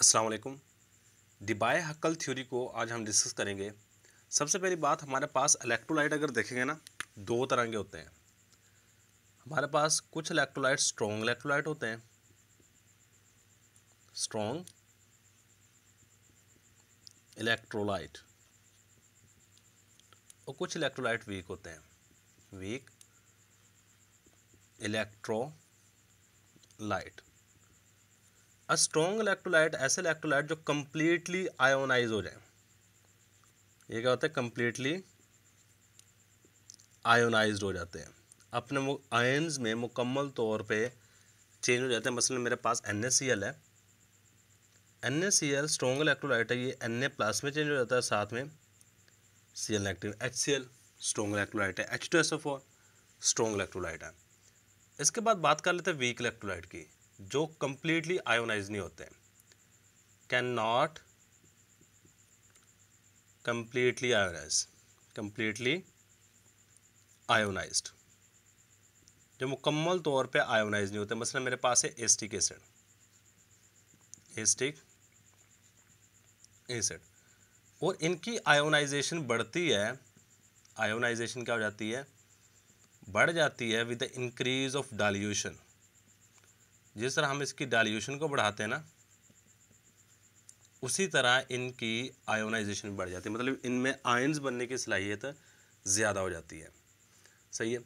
असलकुम वालेकुम दिबाय हक्ल थ्योरी को आज हम डिस्कस करेंगे सबसे पहली बात हमारे पास इलेक्ट्रोलाइट अगर देखेंगे ना दो तरह के होते हैं हमारे पास कुछ इलेक्ट्रोलाइट स्ट्रॉन्ग इलेक्ट्रोलाइट होते हैं स्ट्रॉन्ग इलेक्ट्रोलाइट और कुछ इलेक्ट्रोलाइट वीक होते हैं weak electrolyte a strong electrolyte ऐसे इलेक्ट्रोलाइट जो कम्प्लीटली आयोनाइज हो जाए ये क्या होता है कम्प्लीटली आयोनाइज हो जाते हैं अपने वो आयन्स में मुकम्मल तौर पे चेंज हो जाते हैं मसलन मेरे पास एन है N A C L strong electrolyte है ये एन ए प्लस में चेंज हो जाता है साथ में C L negative H C L strong electrolyte है H two S O four strong electrolyte है इसके बाद बात कर लेते हैं वीक इलेक्ट्रोलाइट की जो कंप्लीटली आयोनाइज नहीं होते can not completely ionize completely ionize जो मुकम्मल तौर पे आयोनाइज नहीं होते मसला मेरे पास है एस्टिक एसिड एस्टिक एसिड और इनकी आयोनाइजेशन बढ़ती है आयोनाइजेशन क्या हो जाती है बढ़ जाती है with the increase of dilution जिस तरह हम इसकी डाइल्यूशन को बढ़ाते हैं ना उसी तरह इनकी आयोनाइजेशन बढ़ जाती है मतलब इनमें आयन्स बनने की सलाहियत ज़्यादा हो जाती है सही है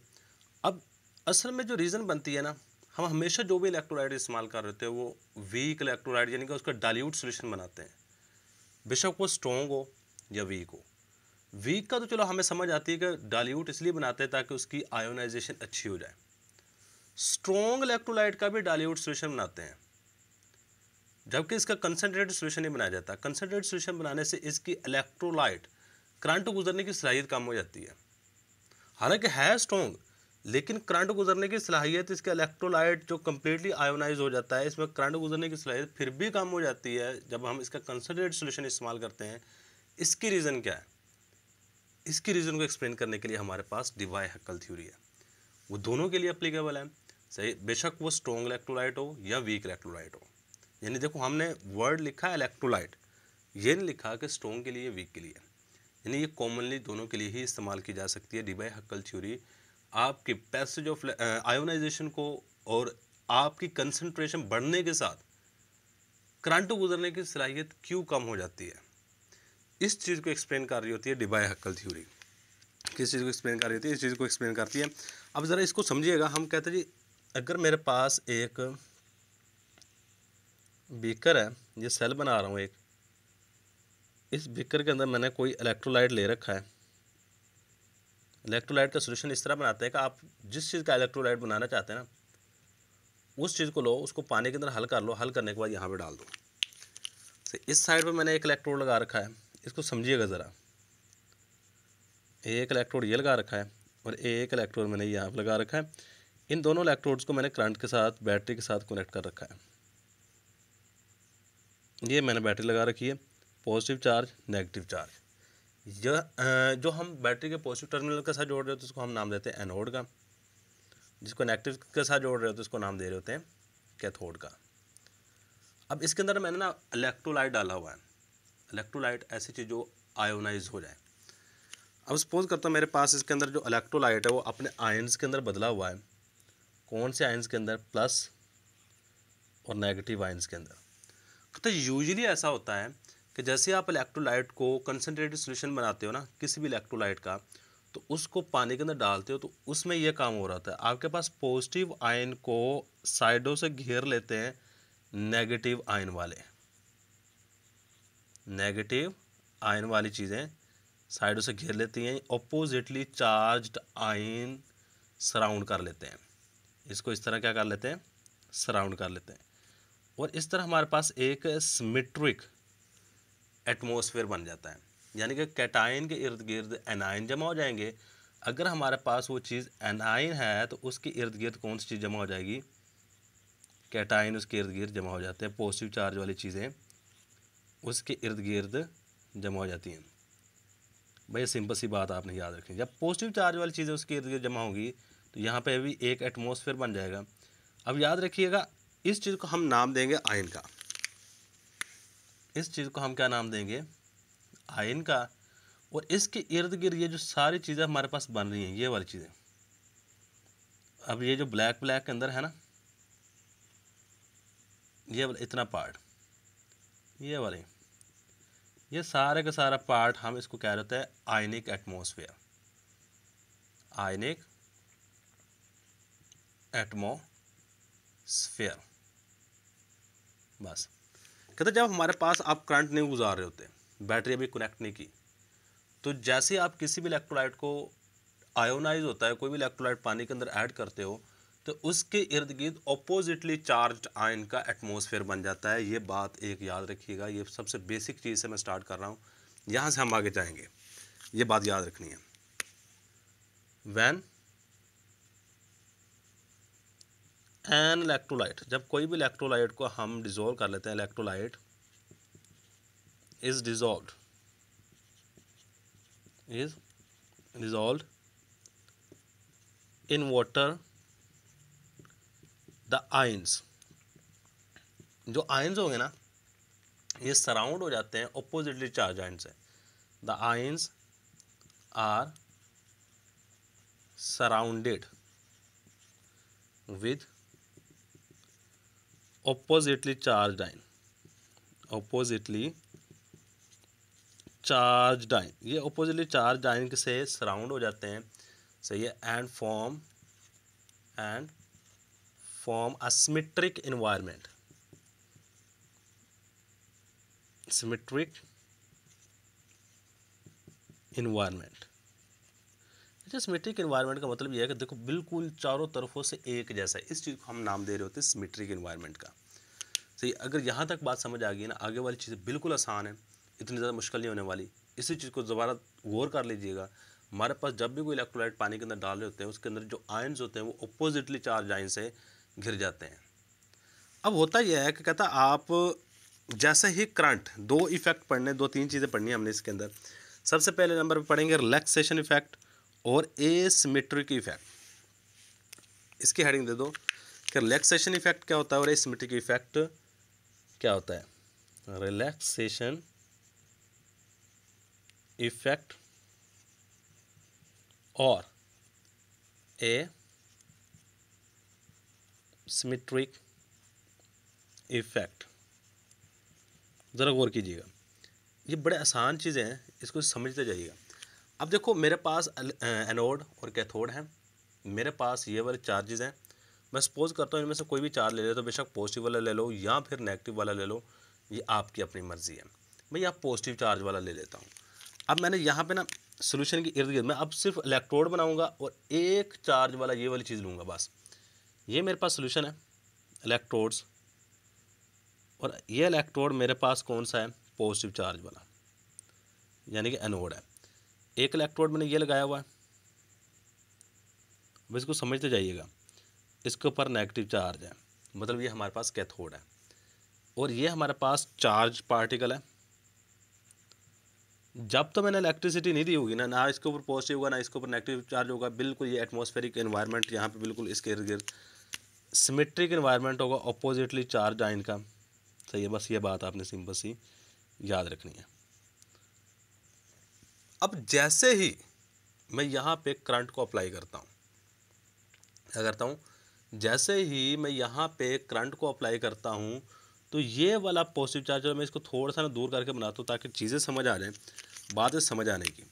अब असल में जो रीज़न बनती है ना हम हमेशा जो भी इलेक्ट्रोलाइट इस्तेमाल कर रहे थे वो वीक इलेक्ट्रोलाइट यानी कि उसका डाइल्यूट सोल्यूशन बनाते हैं बेशक वो स्ट्रॉन्ग हो या वीक हो वीक का तो चलो हमें समझ आती है कि डाइल्यूट इसलिए बनाते हैं ताकि उसकी आयोनाइजेशन अच्छी हो जाए स्ट्रॉन्ग इलेक्ट्रोलाइट का भी डाइल्यूट सोल्यूशन बनाते हैं जबकि इसका कंसनट्रेटेड सोल्यूशन नहीं बनाया जाता कंसनट्रेटेड सोल्यूशन बनाने से इसकी इलेक्ट्रोलाइट करंट गुजरने की सलाहियत कम हो जाती है हालांकि है स्ट्रॉन्ग लेकिन करंट गुजरने की सलाहियत इसके इलेक्ट्रोलाइट जो कम्प्लीटली आयोनाइज हो जाता है इसमें करंट गुजरने की सलाहियत फिर भी कम हो जाती है जब हम इसका कंसनट्रेटेड सोल्यूशन इस्तेमाल करते हैं इसकी रीज़न क्या है इसकी रीज़न को एक्सप्लेन करने के लिए हमारे पास डिवाई हक्कल थ्योरी है वो दोनों के लिए अप्लीकेबल है सही बेशक वो स्ट्रॉन्ग इलेक्ट्रोलाइट हो या वीक इलेक्ट्रोलाइट हो यानी देखो हमने वर्ड लिखा है इलेक्ट्रोलाइट ये नहीं लिखा कि स्ट्रॉन्ग के लिए वीक के लिए यानी ये कॉमनली दोनों के लिए ही इस्तेमाल की जा सकती है डिबाई हक्कल थ्योरी आपके पैसेज ऑफ आयोनाइजेशन को और आपकी कंसनट्रेशन बढ़ने के साथ करंट गुजरने की सलाहियत क्यों कम हो जाती है इस चीज़ को एक्सप्लेन कर रही होती है डिबाई हक्कल थ्योरी किस चीज़ को एक्सप्लेन कर रही होती है इस चीज़ को एक्सप्लेन करती है अब ज़रा इसको समझिएगा हम कहते हैं जी अगर मेरे पास एक बीकर है ये सेल बना रहा हूँ एक इस बीकर के अंदर मैंने कोई इलेक्ट्रोलाइट ले रखा है इलेक्ट्रोलाइट का सोल्यूशन इस तरह बनाते हैं कि आप जिस चीज़ का इलेक्ट्रोलाइट बनाना चाहते हैं ना उस चीज़ को लो उसको पानी के अंदर हल कर लो हल करने के बाद यहाँ पर डाल दो तो इस साइड पर मैंने एक इलेक्ट्रोड लगा रखा है इसको समझिएगा ज़रा एक इलेक्ट्रोड ये लगा रखा है और एक इलेक्ट्रोड मैंने यहाँ पर लगा रखा है इन दोनों इलेक्ट्रोड्स को मैंने करंट के साथ बैटरी के साथ कनेक्ट कर रखा है ये मैंने बैटरी लगा रखी है पॉजिटिव चार्ज नेगेटिव चार्ज यह जो हम बैटरी के पॉजिटिव टर्मिनल के साथ जोड़ रहे होते हैं उसको हम नाम देते हैं एनोड का जिसको नेगेटिव के साथ जोड़ रहे होते हैं उसको नाम दे रहे होते हैं कैथोड का अब इसके अंदर मैंने ना इलेक्ट्रोलाइट डाला हुआ है इलेक्ट्रोलाइट ऐसी चीज़ जो आयोनाइज हो जाए अब सपोज़ करता हूँ मेरे पास इसके अंदर जो इलेक्ट्रोलाइट है वो अपने आयन्स के अंदर बदला हुआ है कौन से आयंस के अंदर प्लस और नेगेटिव आयंस के अंदर तो यूजली ऐसा होता है कि जैसे आप इलेक्ट्रोलाइट को कंसनट्रेटेड सोल्यूशन बनाते हो ना किसी भी इलेक्ट्रोलाइट का तो उसको पानी के अंदर डालते हो तो उसमें यह काम हो रहा था आपके पास पॉजिटिव आयन को साइडों से घेर लेते हैं नेगेटिव आयन वाले नेगेटिव आयन वाली चीज़ें साइडों से घेर लेती हैं ऑपोजिटली चार्ज्ड आयन सराउंड कर लेते हैं इसको इस तरह क्या कर लेते हैं सराउंड कर लेते हैं और इस तरह हमारे पास एक सिमेट्रिक एटमोसफेयर बन जाता है यानी कि कैटाइन के इर्द गिर्द एनाइन जमा हो जाएंगे अगर हमारे पास वो चीज़ एनाइन है तो उसके इर्द गिर्द कौन सी चीज़ जमा हो जाएगी कैटाइन उसके इर्द गिर्द जमा हो जाते हैं पॉजिटिव चार्ज वाली चीज़ें उसके इर्द गिर्द जमा हो जाती हैं भैया सिंपल सी बात आपने याद रखनी जब पॉजिटिव चार्ज वाली चीज़ें उसके इर्द गिर्द जमा होंगी तो यहाँ पे भी एक एटमोसफेयर बन जाएगा अब याद रखिएगा इस चीज़ को हम नाम देंगे आयन का इस चीज़ को हम क्या नाम देंगे आयन का और इसके इर्द गिर्द ये जो सारी चीज़ें हमारे पास बन रही हैं ये वाली चीज़ें अब ये जो ब्लैक ब्लैक के अंदर है ना ये वाला इतना पार्ट ये वाले ये सारे का सारा पार्ट हम इसको कह रहे होते हैं आयनिक एटमोसफेयर आयनिक एटमोसफेयर बस कहते जब हमारे पास आप करंट नहीं गुजार रहे होते बैटरी अभी कनेक्ट नहीं की तो जैसे आप किसी भी इलेक्ट्रोलाइट को आयोनाइज होता है कोई भी इलेक्ट्रोलाइट पानी के अंदर ऐड करते हो तो उसके इर्द गिर्द अपोजिटली चार्ज आयन का एटमोसफेयर बन जाता है ये बात एक याद रखिएगा ये सबसे बेसिक चीज़ से मैं स्टार्ट कर रहा हूँ यहाँ से हम आगे जाएंगे ये बात याद रखनी है वैन एन इलेक्ट्रोलाइट जब कोई भी इलेक्ट्रोलाइट को हम डिज़ोल्व कर लेते हैं electrolyte is dissolve is dissolve in water the ions जो आइंस होंगे ना ये सराउंड हो जाते हैं अपोजिटली चार्ज आइंस से the ions are surrounded with oppositely charge ion oppositely charge ion ये ऑपोजिटली चार्ज आइन से सराउंड हो जाते हैं सही है and form and form asymmetric environment symmetric environment देखिए सिमेट्रिक इन्वायरमेंट का मतलब यह है कि देखो बिल्कुल चारों तरफों से एक जैसा है इस चीज़ को हम नाम दे रहे होते हैं सिमेट्रिक इन्वायरमेंट का सही अगर यहाँ तक बात समझ आ गई ना आगे वाली चीज़ें बिल्कुल आसान है इतनी ज़्यादा मुश्किल नहीं होने वाली इसी चीज़ को दोबारा गौर कर लीजिएगा हमारे पास जब भी कोई इलेक्ट्रोलाइट पानी के अंदर डाल रहे होते हैं उसके अंदर जो आयन्स होते हैं वो अपोजिटली चार्ज आयन से घिर जाते हैं अब होता यह है कि कहता आप जैसे ही करंट दो इफेक्ट पढ़ने दो तीन चीज़ें पढ़नी है हमने इसके अंदर सबसे पहले नंबर पर पढ़ेंगे रिलैक्सेशन इफेक्ट और ए सिमेट्रिक इफेक्ट इसकी हेडिंग दे दो कि रिलैक्सेशन इफेक्ट क्या होता है और ए सिमेट्रिक इफेक्ट क्या होता है रिलैक्सेशन इफेक्ट और ए सिमेट्रिक इफेक्ट ज़रा गौर कीजिएगा ये बड़े आसान चीज़ें हैं इसको समझते जाइएगा अब देखो मेरे पास एनोड और कैथोड हैं मेरे पास ये वाले चार्जेस हैं मैं सपोज करता हूँ इनमें से कोई भी चार्ज ले ले तो बेशक पॉजिटिव वाला ले लो या फिर नेगेटिव वाला ले लो ये आपकी अपनी मर्ज़ी है मैं आप पॉजिटिव चार्ज वाला ले लेता हूँ अब मैंने यहाँ पे ना सोल्यूशन के इर्द गिर्द मैं अब सिर्फ इलेक्ट्रोड बनाऊँगा और एक चार्ज वाला ये वाली चीज़ लूँगा बस ये मेरे पास सोल्यूशन है इलेक्ट्रोड्स और ये इलेक्ट्रोड मेरे पास कौन सा है पॉजिटिव चार्ज वाला यानी कि एनोड है एक इलेक्ट्रोड मैंने ये लगाया हुआ है बस इसको समझते जाइएगा इसके ऊपर नेगेटिव चार्ज है मतलब ये हमारे पास कैथोड है और ये हमारे पास चार्ज पार्टिकल है जब तो मैंने इलेक्ट्रिसिटी नहीं दी होगी ना ना इसके ऊपर पॉजिटिव होगा ना इसके ऊपर नेगेटिव चार्ज होगा बिल्कुल ये एटमोस्फेरिक इन्वायरमेंट यहाँ पे बिल्कुल इसके इर्द गिर्द सिमेट्रिक इन्वायरमेंट होगा अपोजिटली चार्ज आइन का सही है बस ये बात आपने सिंपल सी याद रखनी है अब जैसे ही मैं यहाँ पे करंट को अप्लाई करता हूँ क्या करता हूँ जैसे ही मैं यहाँ पे करंट को अप्लाई करता हूँ तो ये वाला पॉजिटिव चार्ज मैं इसको थोड़ा सा ना दूर करके बनाता हूँ ताकि चीज़ें समझ आ जाए बातें समझ आने की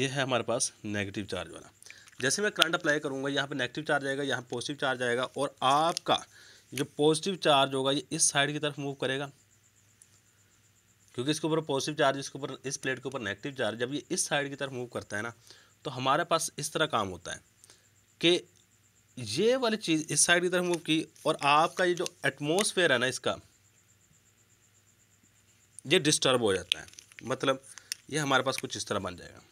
ये है हमारे पास नेगेटिव चार्ज वाला जैसे मैं करंट अप्लाई करूँगा यहाँ पे नेगेटिव चार्ज आएगा यहाँ पॉजिटिव चार्ज आएगा और आपका जो पॉजिटिव चार्ज होगा ये इस साइड की तरफ मूव करेगा क्योंकि इसके ऊपर पॉजिटिव चार्ज इसके ऊपर इस प्लेट के ऊपर नेगेटिव चार्ज जब ये इस साइड की तरफ मूव करता है ना तो हमारे पास इस तरह काम होता है कि ये वाली चीज़ इस साइड की तरफ मूव की और आपका ये जो एटमोसफेयर है ना इसका ये डिस्टर्ब हो जाता है मतलब ये हमारे पास कुछ इस तरह बन जाएगा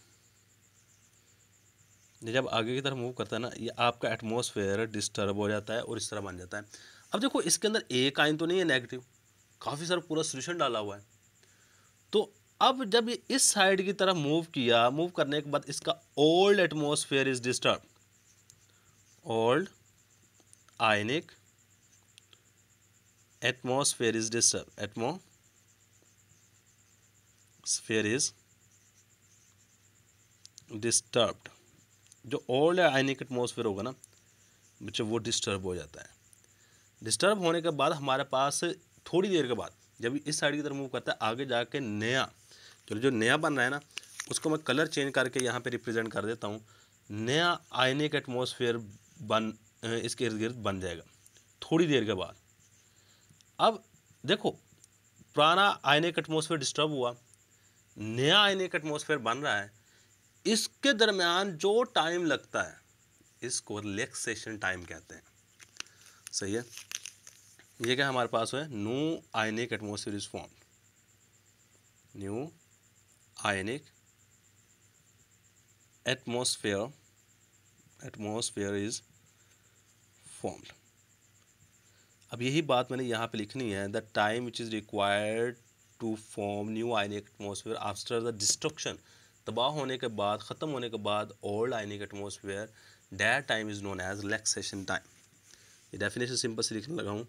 ये जब आगे की तरफ मूव करता है ना ये आपका एटमोसफेयर डिस्टर्ब हो जाता है और इस तरह बन जाता है अब देखो इसके अंदर एक आइन तो नहीं है नेगेटिव काफ़ी सारा पूरा सोल्यूशन डाला हुआ है तो अब जब ये इस साइड की तरफ मूव किया मूव करने के बाद इसका old atmosphere is disturb old ionic atmosphere is disturb atmosphere is disturbed जो ओल्ड आयनिक एटमोसफेयर होगा ना बच्चे वो डिस्टर्ब हो जाता है डिस्टर्ब होने के बाद हमारे पास थोड़ी देर के बाद जब इस साइड की तरफ मूव करता है आगे जाके नया चलो तो जो नया बन रहा है ना उसको मैं कलर चेंज करके यहाँ पे रिप्रेजेंट कर देता हूँ नया आयनिक एटमोसफेयर बन इसके इर्द गिर्द बन जाएगा थोड़ी देर के बाद अब देखो पुराना आयनिक एटमोसफेयर डिस्टर्ब हुआ नया आयनिक एटमोसफेयर बन रहा है इसके दरमियान जो टाइम लगता है इसको रिलैक्सेशन टाइम कहते हैं सही है ये क्या हमारे पास है new ionic atmosphere is form new ionic atmosphere atmosphere is formed अब यही बात मैंने यहाँ पे लिखनी है the time which is required to form new ionic atmosphere after the destruction तबाह होने के बाद ख़त्म होने के बाद old ionic atmosphere that time is known as relaxation time ये डेफिनेशन सिंपल से लिखने लगा हूँ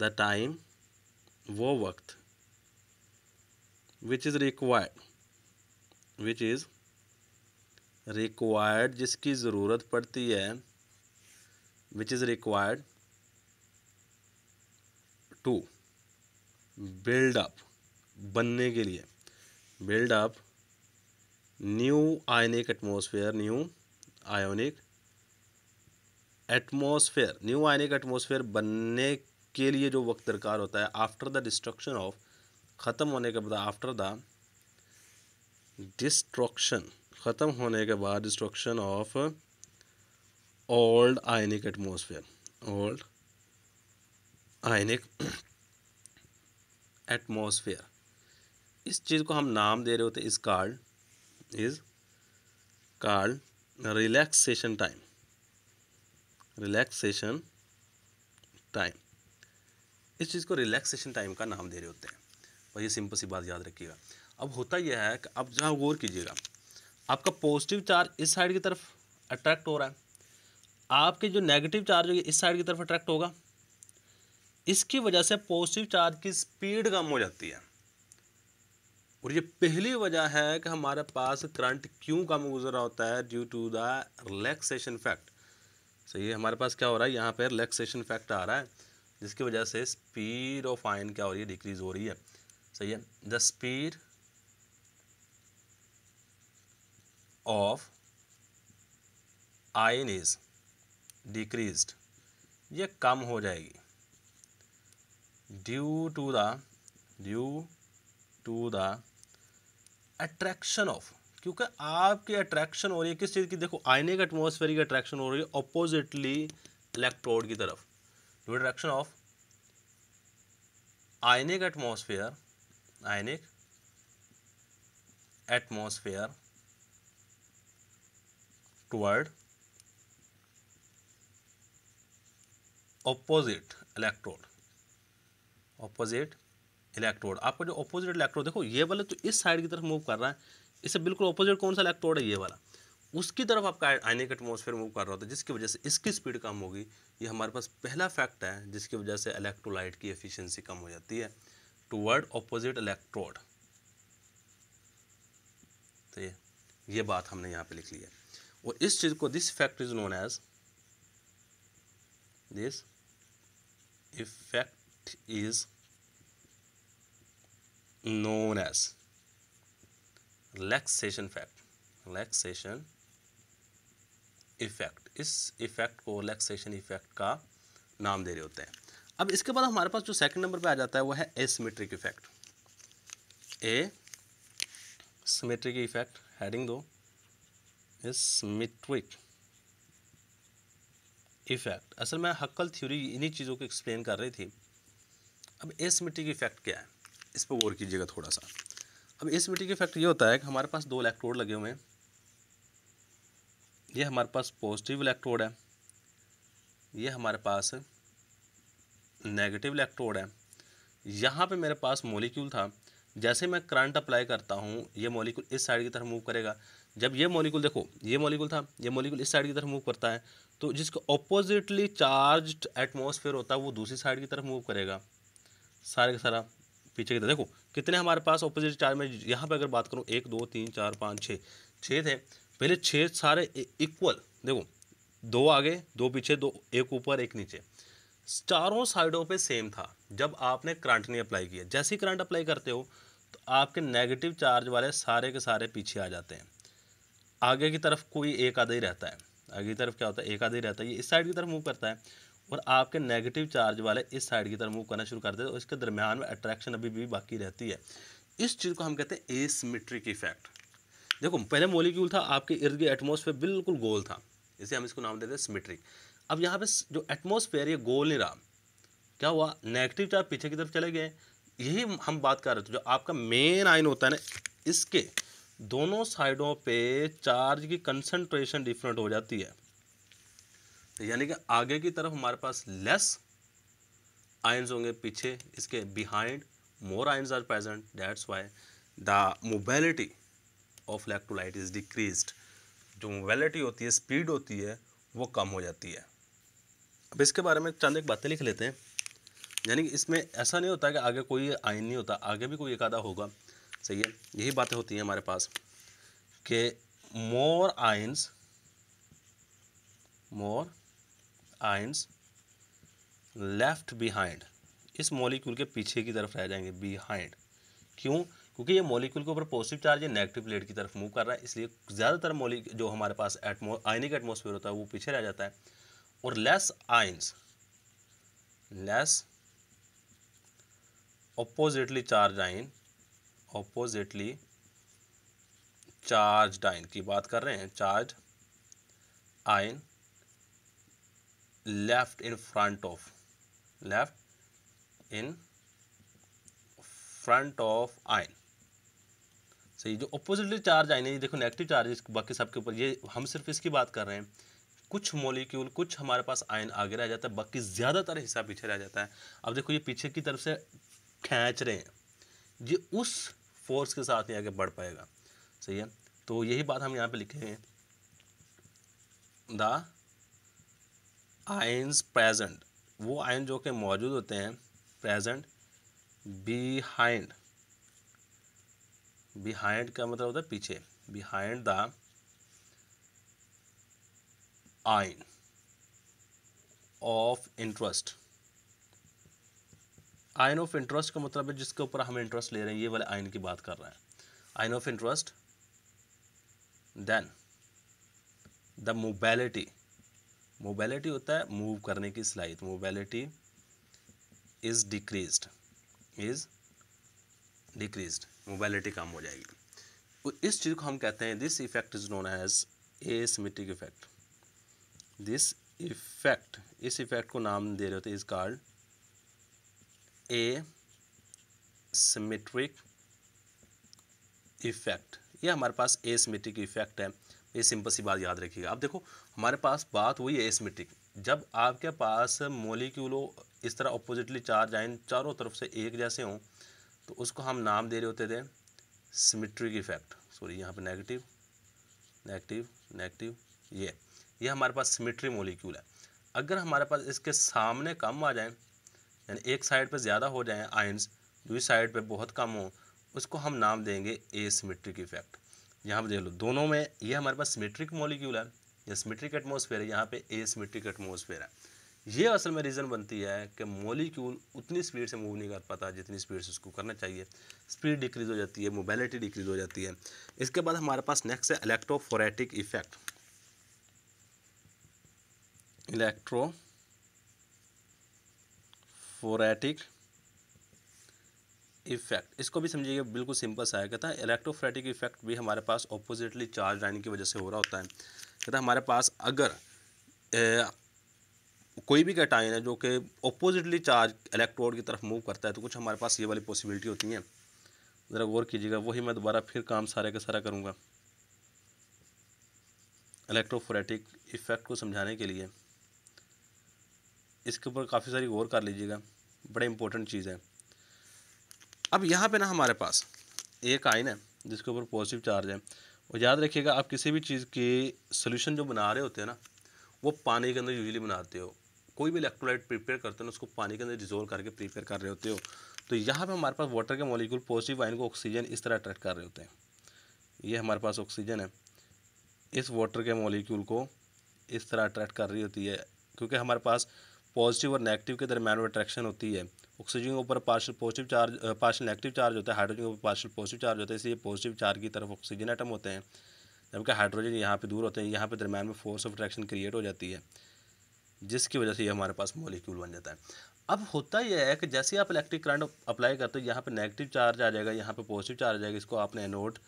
द टाइम वो वक्त which is required which is required जिसकी ज़रूरत पड़ती है which is required to build up बनने के लिए build up new ionic atmosphere new ionic atmosphere new ionic atmosphere बनने के लिए जो वक्त दरकार होता है आफ्टर द डिस्ट्रक्शन ऑफ ख़त्म होने के बाद आफ्टर द डिस्ट्रक्शन ख़त्म होने के बाद destruction of old ionic atmosphere old ionic atmosphere इस चीज़ को हम नाम दे रहे होते is called is called relaxation time relaxation time इस चीज़ को रिलैक्सेशन टाइम का नाम दे रहे होते हैं और ये सिंपल सी बात याद रखिएगा अब होता यह है कि आप जहाँ गौर कीजिएगा आपका पॉजिटिव चार्ज इस साइड की तरफ अट्रैक्ट हो रहा है आपके जो नेगेटिव चार्ज होगी इस साइड की तरफ अट्रैक्ट होगा इसकी वजह से पॉजिटिव चार्ज की स्पीड कम हो जाती है और ये पहली वजह है कि हमारे पास करंट क्यों कम गुजर रहा होता है due to the relaxation fact सही है हमारे पास क्या हो रहा है यहाँ पर रिलैक्सेशन फैक्ट आ रहा है जिसकी वजह से स्पीड ऑफ आयन क्या हो रही है डिक्रीज हो रही है सही है the speed of ion is decrease ये कम हो जाएगी due to the due to the attraction of क्योंकि आपकी अट्रैक्शन हो रही है किस चीज़ की देखो आईने एटमोसफेयर की अट्रैक्शन हो रही है अपोजिटली इलेक्ट्रोड की तरफ reduction of ionic atmosphere ionic atmosphere toward opposite electrode opposite electrode आपका जो ऑपोजिट इलेक्ट्रोड देखो ये वाले तो इस साइड की तरफ मूव कर रहा है इससे बिल्कुल ऑपोजिट कौन सा इलेक्ट्रोड है ये वाला उसकी तरफ आपका आइनिक का एटमोसफेयर मूव कर रहा होता है जिसकी वजह से इसकी स्पीड कम होगी ये हमारे पास पहला फैक्ट है जिसकी वजह से इलेक्ट्रोलाइट की एफिशिएंसी कम हो जाती है टुवर्ड ऑपोजिट इलेक्ट्रोड तो ये ये बात हमने यहाँ पे लिख ली है और इस चीज़ को this fact is known as this effect is known as relaxation fact relaxation effect इस इफ़ेक्ट को रिलैक्सेशन इफ़ेक्ट का नाम दे रहे होते हैं अब इसके बाद हमारे पास जो सेकंड नंबर पे आ जाता है वो है asymmetric effect asymmetric effect heading दो एसमेट्रिक इफ़ेक्ट असल में हक्कल थ्योरी इन्हीं चीज़ों को एक्सप्लेन कर रही थी अब एसमेट्रिक इफ़ेक्ट क्या है इस पर गौर कीजिएगा थोड़ा सा अब एसमेट्रिक इफ़ेक्ट ये होता है कि हमारे पास दो इलेक्ट्रोड लगे हुए हैं ये हमारे पास पॉजिटिव इलेक्ट्रोड है ये हमारे पास नेगेटिव इलेक्ट्रोड है यहाँ पे मेरे पास मॉलिक्यूल था जैसे मैं करंट अप्लाई करता हूँ ये मॉलिक्यूल इस साइड की तरफ मूव करेगा जब ये मॉलिक्यूल देखो ये मॉलिक्यूल था ये मॉलिक्यूल इस साइड की तरफ मूव करता है तो जिसका ऑपोजिटली चार्ज एटमोसफेयर होता है वो दूसरी साइड की तरफ मूव करेगा सारे का सारा पीछे की तरफ देखो कितने हमारे पास ऑपोजिट चार्ज में यहाँ पर अगर बात करूँ एक दो तीन चार पाँच छः छः थे पहले छः सारे इक्वल देखो दो आगे दो पीछे दो एक ऊपर एक नीचे चारों साइडों पे सेम था जब आपने करंट नहीं अप्लाई किया जैसे ही करंट अप्लाई करते हो तो आपके नेगेटिव चार्ज वाले सारे के सारे पीछे आ जाते हैं आगे की तरफ कोई एक आधा ही रहता है आगे की तरफ क्या होता है एक आधा ही रहता है ये इस साइड की तरफ मूव करता है और आपके नेगेटिव चार्ज वाले इस साइड की तरफ मूव करना शुरू करते हैं और इसके दरमियान में अट्रैक्शन अभी भी बाकी रहती है इस चीज़ को हम कहते हैं एसमिट्रिक इफेक्ट देखो पहले मोलिक्यूल था आपके इर्द गिर्द एटमोसफेयर बिल्कुल गोल था इसे हम इसको नाम देते हैं सिमेट्रिक अब यहाँ पे जो एटमोसफेयर ये गोल नहीं रहा क्या हुआ नेगेटिव चार्ज पीछे की तरफ चले गए यही हम बात कर रहे थे जो आपका मेन आयन होता है ना इसके दोनों साइडों पे चार्ज की कंसंट्रेशन डिफरेंट हो जाती है यानी कि आगे की तरफ हमारे पास लेस आयंस होंगे पीछे इसके behind more ions are present that's why the mobility of electrolyte is decrease जो मोबाइलिटी होती है स्पीड होती है वो कम हो जाती है अब इसके बारे में चंद एक बातें लिख लेते हैं यानी कि इसमें ऐसा नहीं होता कि आगे कोई आइन नहीं होता आगे भी कोई एक आधा होगा सही है यही बातें होती हैं हमारे पास कि more ions more ions left behind इस मॉलिक्यूल के पीछे की तरफ रह जाएंगे बिहाइंड क्यों क्योंकि ये मॉलिक्यूल के ऊपर पॉजिटिव चार्ज है नेगेटिव प्लेट की तरफ मूव कर रहा है इसलिए ज़्यादातर मोलिक जो हमारे पास एटमो आयनिक एटमोसफेयर होता है वो पीछे रह जाता है और less ions less oppositely charge ion oppositely charge ion की बात कर रहे हैं charge ion left in front of left in front of ion सही जो अपोजिटली चार्ज आए ना ये देखो नेगेटिव चार्ज बाकी सबके ऊपर ये हम सिर्फ इसकी बात कर रहे हैं कुछ मॉलिक्यूल कुछ हमारे पास आयन आगे रह जाता है बाकी ज़्यादातर हिस्सा पीछे रह जाता है अब देखो ये पीछे की तरफ से खींच रहे हैं ये उस फोर्स के साथ ही आगे बढ़ पाएगा सही है तो यही बात हम यहाँ पे लिखे हैं द आयंस प्रेजेंट वो आयन जो कि मौजूद होते हैं प्रेजेंट बिहाइंड बिहाइंड का मतलब होता है पीछे behind the ion of interest ion of interest का मतलब है जिसके ऊपर हम इंटरेस्ट ले रहे हैं ये वाले आइन की बात कर रहे हैं ion of interest then the mobility mobility होता है मूव करने की सलाहियत mobility is decrease is decrease mobility कम हो जाएगी तो इस चीज़ को हम कहते हैं this effect is known as asymmetric effect this effect इस इफेक्ट को नाम दे रहे होते is card A asymmetric effect ये हमारे पास एसमेटिक इफेक्ट है ये सिंपल सी बात याद रखिएगा आप देखो हमारे पास बात हुई है एसमेटिक जब आपके पास मोलिक्यूलो इस तरह अपोजिटली चार्ज आए चारों तरफ से एक जैसे हों तो उसको हम नाम दे रहे होते थे सिमिट्रिक इफेक्ट सॉरी यहाँ पे नेगेटिव नेगेटिव नेगेटिव ये ये हमारे पास सिमिट्री मोलिक्यूल है अगर हमारे पास इसके सामने कम आ जाए यानी एक साइड पर ज़्यादा हो जाए आयंस दूसरी साइड पर बहुत कम हो उसको हम नाम देंगे ए सिमेट्रिक इफेक्ट यहाँ पर देख लो दोनों में ये हमारे पास सिमेट्रिक मोलिक्यूल है या सिमेट्रिक एटमोसफेयर है यहाँ पे ए सीमेट्रिक एटमोसफेयर है ये असल में रीज़न बनती है कि मोलिक्यूल उतनी स्पीड से मूव नहीं कर पाता जितनी स्पीड से उसको करना चाहिए स्पीड डिक्रीज़ हो जाती है मोबाइलिटी डिक्रीज़ हो जाती है इसके बाद हमारे पास नेक्स्ट है electrophoretic effect electrophoretic effect इसको भी समझिए बिल्कुल सिंपल सा है कहता है इलेक्ट्रोफोरेटिक इफेक्ट भी हमारे पास ऑपोजिटली चार्ज लाइन की वजह से हो रहा होता है कहता है हमारे पास अगर कोई भी कैटाइन है जो कि अपोजिटली चार्ज इलेक्ट्रोड की तरफ मूव करता है तो कुछ हमारे पास ये वाली पॉसिबिलिटी होती हैं ज़रा गौर कीजिएगा वही मैं दोबारा फिर काम सारा का सारा करूँगा इलेक्ट्रोफोरेटिक इफ़ेक्ट को समझाने के लिए इसके ऊपर काफ़ी सारी गौर कर लीजिएगा बड़े इंपॉर्टेंट चीज़ है अब यहाँ पे ना हमारे पास एक आइन है जिसके ऊपर पॉजिटिव चार्ज है और याद रखिएगा आप किसी भी चीज़ के सोल्यूशन जो बना रहे होते हैं ना वो पानी के अंदर यूजली बनाते हो कोई भी इलेक्ट्रोलाइट प्रिपेयर करते हो उसको पानी के अंदर डिजोल्व करके प्रिपेयर कर रहे होते हो तो यहाँ पर हमारे पास वाटर के मॉलिक्यूल पॉजिटिव आयन को ऑक्सीजन इस तरह अट्रैक्ट कर रहे होते हैं ये हमारे पास ऑक्सीजन है इस वाटर के मॉलिक्यूल को इस तरह अट्रैक्ट कर रही होती है क्योंकि हमारे पास पॉजिटिव और नेगेटिव के दरम्यान में अट्रैक्शन होती है ऑक्सीजन के ऊपर partial positive charge partial negative charge होता है हाइड्रोजन के ऊपर पार्शल पॉजिटिव चार्ज होता है इसलिए पॉजिटिव चार्ज की तरफ ऑक्सीजन आइटम होते हैं जबकि हाइड्रोजन यहाँ पे दूर होते हैं यहाँ पे दरम्यान में फोर्स ऑफ अट्रैक्शन क्रिएट हो जाती है जिसकी वजह से ये हमारे पास मोलिक्यूल बन जाता है अब होता यह है कि जैसे आप इलेक्ट्रिक करंट अप्लाई करते हो यहाँ पर नेगेटिव चार्ज आ जाएगा यहाँ पर पॉजिटिव चार्ज आ जाएगा इसको आपने एनोड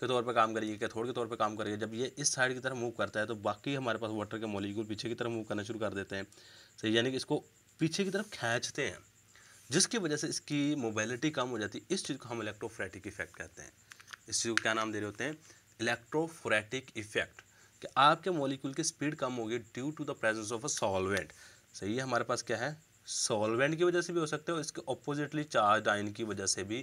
के तौर पे काम करिए कैथोड के तौर पे काम करिए जब ये इस साइड की तरफ मूव करता है तो बाकी हमारे पास वाटर के मॉलिक्यूल पीछे की तरफ मूव करना शुरू कर देते हैं सही यानी कि इसको पीछे की तरफ खींचते हैं जिसकी वजह से इसकी मोबिलिटी कम हो जाती है इस चीज़ को हम इलेक्ट्रोफ्रेटिक इफेक्ट कहते हैं इस चीज़ को क्या नाम दे रहे होते हैं इलेक्ट्रोफ्रेटिक इफेक्ट कि आपके मॉलिक्यूल की स्पीड कम होगी due to the presence of a solvent सही है हमारे पास क्या है सॉल्वेंट की वजह से भी हो सकता है और इसके ऑपोजिटली चार्ज आयन की वजह से भी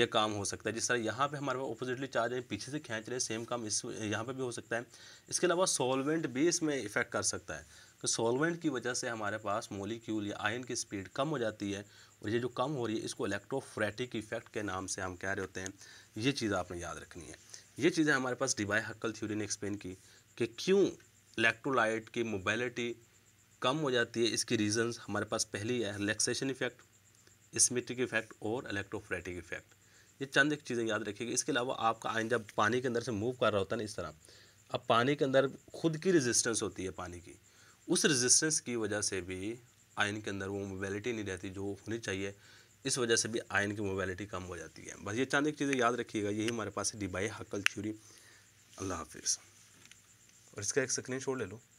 ये काम हो सकता है जिस तरह यहाँ पे हमारे पास ऑपोजिटली चार्ज आइन पीछे से खींच रहे सेम काम इस यहाँ पे भी हो सकता है इसके अलावा सॉल्वेंट भी इसमें इफेक्ट कर सकता है तो सॉल्वेंट की वजह से हमारे पास मोलिक्यूल या आयन की स्पीड कम हो जाती है और ये जो कम हो रही है इसको इलेक्ट्रोफ्रेटिक इफेक्ट के नाम से हम कह रहे होते हैं ये चीज़ आपने याद रखनी है ये चीज़ें हमारे पास डिबाई हक्कल थ्योरी ने एक्सप्लेन की कि क्यों इलेक्ट्रोलाइट की मोबाइलिटी कम हो जाती है इसकी रीज़न्स हमारे पास पहली है रिलैक्सेशन इफेक्ट स्मिटिक इफेक्ट और इलेक्ट्रोफ्रेटिक इफेक्ट ये चंद एक चीज़ें याद रखिएगा इसके अलावा आपका आयन जब पानी के अंदर से मूव कर रहा होता है ना इस तरह अब पानी के अंदर खुद की रेजिस्टेंस होती है पानी की उस रेजिस्टेंस की वजह से भी आयन के अंदर वो मोबाइलिटी नहीं रहती जो होनी चाहिए इस वजह से भी आयन की मोबाइलिटी कम हो जाती है बस ये चंद एक चीज़ें याद रखिएगा यही हमारे पास है डिबाई हकल थ्यूरी अल्लाह हाफिज़ और इसका एक स्क्रीन ले लो